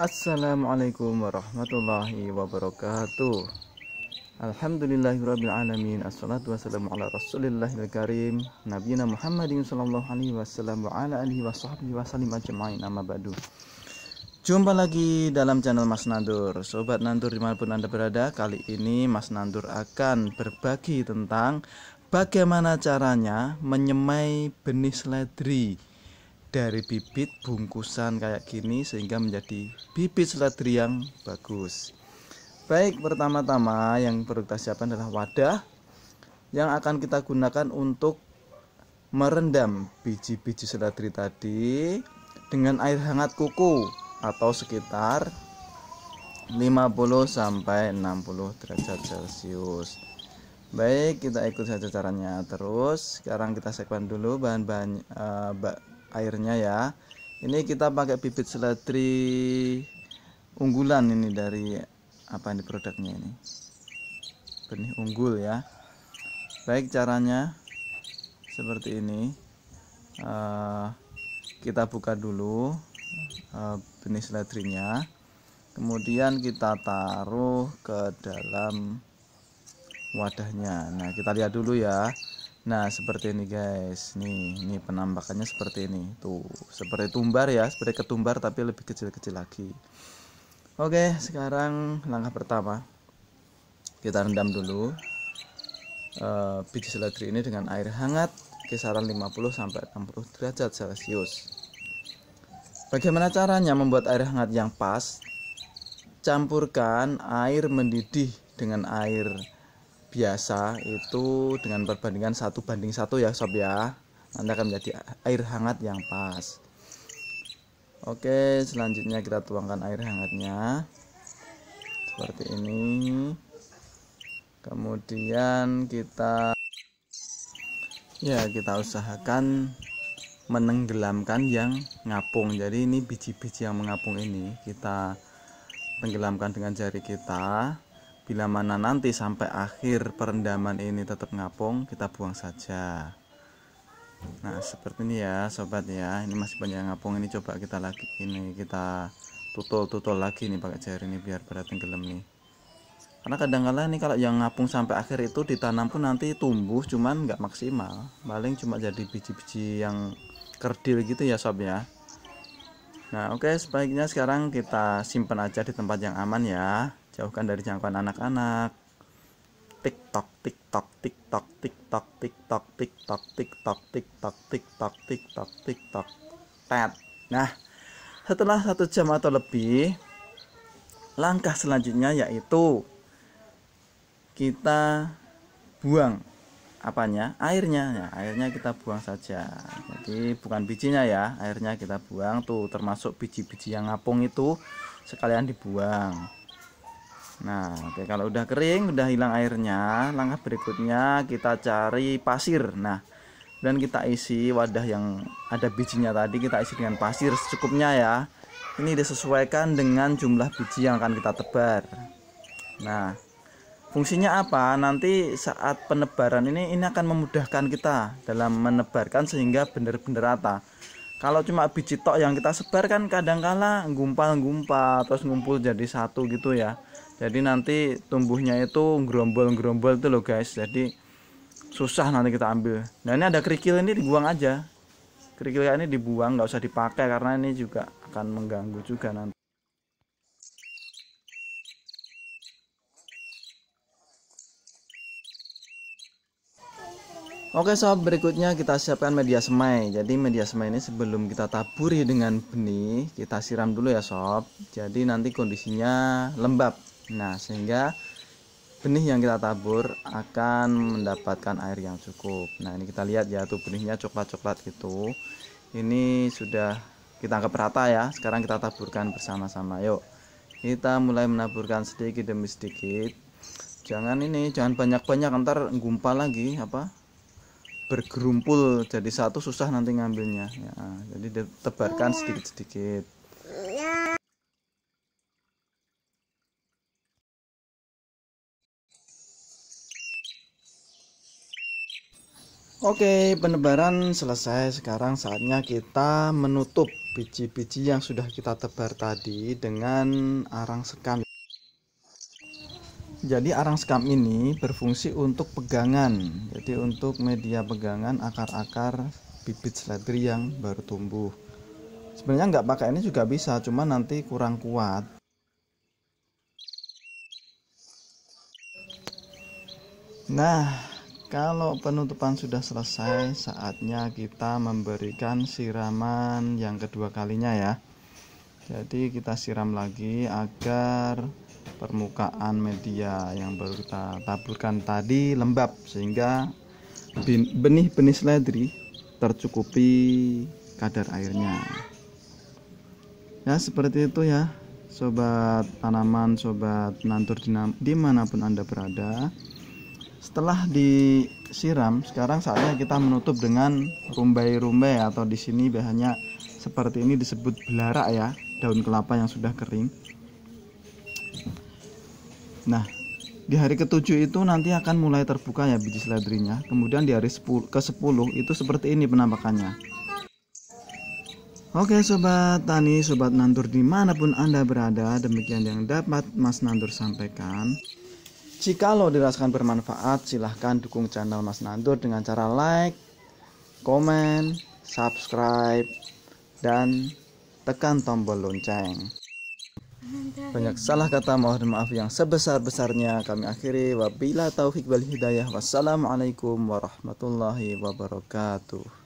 Assalamualaikum warahmatullahi wabarakatuh Alhamdulillahirrabbilalamin Assalatu wassalamu ala rasulillahil karim Nabi Muhammadin sallallahu alaihi wasallam Wa ala alihi wa sahbihi wa salim ajma'in amma badu Jumpa lagi dalam channel Mas Nandur Sobat Nandur dimanapun anda berada Kali ini Mas Nandur akan berbagi tentang Bagaimana caranya menyemai benih seledri dari bibit bungkusan kayak gini sehingga menjadi bibit seledri yang bagus baik pertama-tama yang perlu kita siapkan adalah wadah yang akan kita gunakan untuk merendam biji-biji seledri tadi dengan air hangat kuku atau sekitar 50 sampai 60 derajat celcius baik kita ikut saja caranya terus sekarang kita sekuen dulu bahan-bahan uh, airnya ya ini kita pakai bibit seledri unggulan ini dari apa ini produknya ini benih unggul ya baik caranya seperti ini uh, kita buka dulu uh, benih seledrinya kemudian kita taruh ke dalam wadahnya nah kita lihat dulu ya Nah, seperti ini guys. Nih, ini penampakannya seperti ini. Tuh, seperti tumbar ya, seperti ketumbar tapi lebih kecil-kecil lagi. Oke, sekarang langkah pertama. Kita rendam dulu uh, biji seledri ini dengan air hangat kisaran 50 sampai 60 derajat Celcius. Bagaimana caranya membuat air hangat yang pas? Campurkan air mendidih dengan air biasa itu dengan perbandingan satu banding satu ya sob ya Anda akan menjadi air hangat yang pas Oke selanjutnya kita tuangkan air hangatnya seperti ini kemudian kita ya kita usahakan menenggelamkan yang ngapung jadi ini biji-biji yang mengapung ini kita tenggelamkan dengan jari kita Bila mana nanti sampai akhir perendaman ini tetap ngapung, kita buang saja. Nah, seperti ini ya, sobat ya. Ini masih banyak ngapung ini coba kita lagi ini kita tutul-tutul lagi nih pakai jari ini biar berat tenggelam nih. Karena kadang kala ini kalau yang ngapung sampai akhir itu ditanam pun nanti tumbuh cuman nggak maksimal. Paling cuma jadi biji-biji yang kerdil gitu ya sob ya. Nah, oke, okay, sebaiknya sekarang kita simpan aja di tempat yang aman ya. Jauhkan dari jangkauan anak-anak. TikTok, TikTok, TikTok, TikTok, TikTok, TikTok, TikTok, TikTok, TikTok, TikTok, TikTok, TikTok. Nah, setelah satu jam atau lebih, langkah selanjutnya yaitu kita buang apanya airnya ya, airnya kita buang saja jadi bukan bijinya ya airnya kita buang tuh termasuk biji-biji yang ngapung itu sekalian dibuang nah oke, kalau udah kering udah hilang airnya langkah berikutnya kita cari pasir nah dan kita isi wadah yang ada bijinya tadi kita isi dengan pasir secukupnya ya ini disesuaikan dengan jumlah biji yang akan kita tebar nah Fungsinya apa? Nanti saat penebaran ini ini akan memudahkan kita dalam menebarkan sehingga benar-benar rata. Kalau cuma biji tok yang kita sebarkan kan kadangkala gumpal-gumpal terus ngumpul jadi satu gitu ya. Jadi nanti tumbuhnya itu gerombol-gerombol tuh loh guys. Jadi susah nanti kita ambil. Nah ini ada kerikil ini dibuang aja. Kerikil ini dibuang nggak usah dipakai karena ini juga akan mengganggu juga nanti. Oke sob, berikutnya kita siapkan media semai. Jadi media semai ini sebelum kita taburi dengan benih, kita siram dulu ya sob. Jadi nanti kondisinya lembab. Nah, sehingga benih yang kita tabur akan mendapatkan air yang cukup. Nah, ini kita lihat ya tuh benihnya coklat-coklat gitu. Ini sudah kita anggap rata ya. Sekarang kita taburkan bersama-sama. Yuk. Kita mulai menaburkan sedikit demi sedikit. Jangan ini, jangan banyak-banyak ntar gumpal lagi apa? bergerumpul jadi satu susah nanti ngambilnya ya, jadi tebarkan sedikit-sedikit Oke, penebaran selesai. Sekarang saatnya kita menutup biji-biji yang sudah kita tebar tadi dengan arang sekam. Jadi arang sekam ini berfungsi untuk pegangan. Jadi untuk media pegangan akar-akar bibit seledri yang baru tumbuh. Sebenarnya nggak pakai ini juga bisa, cuma nanti kurang kuat. Nah, kalau penutupan sudah selesai, saatnya kita memberikan siraman yang kedua kalinya ya. Jadi kita siram lagi agar permukaan media yang baru kita taburkan tadi lembab sehingga benih-benih seledri tercukupi kadar airnya ya seperti itu ya sobat tanaman sobat nantur dimanapun anda berada setelah disiram sekarang saatnya kita menutup dengan rumbai-rumbai atau di sini bahannya seperti ini disebut belarak ya daun kelapa yang sudah kering Nah, di hari ketujuh itu nanti akan mulai terbuka ya biji seledrinya. Kemudian di hari ke-10 itu seperti ini penampakannya. Oke sobat tani, sobat nandur dimanapun anda berada, demikian yang dapat Mas Nandur sampaikan. Jika lo dirasakan bermanfaat, silahkan dukung channel Mas Nandur dengan cara like, komen, subscribe, dan tekan tombol lonceng. Banyak salah kata mohon maaf yang sebesar-besarnya kami akhiri. Wabila taufik wal hidayah. Wassalamualaikum warahmatullahi wabarakatuh.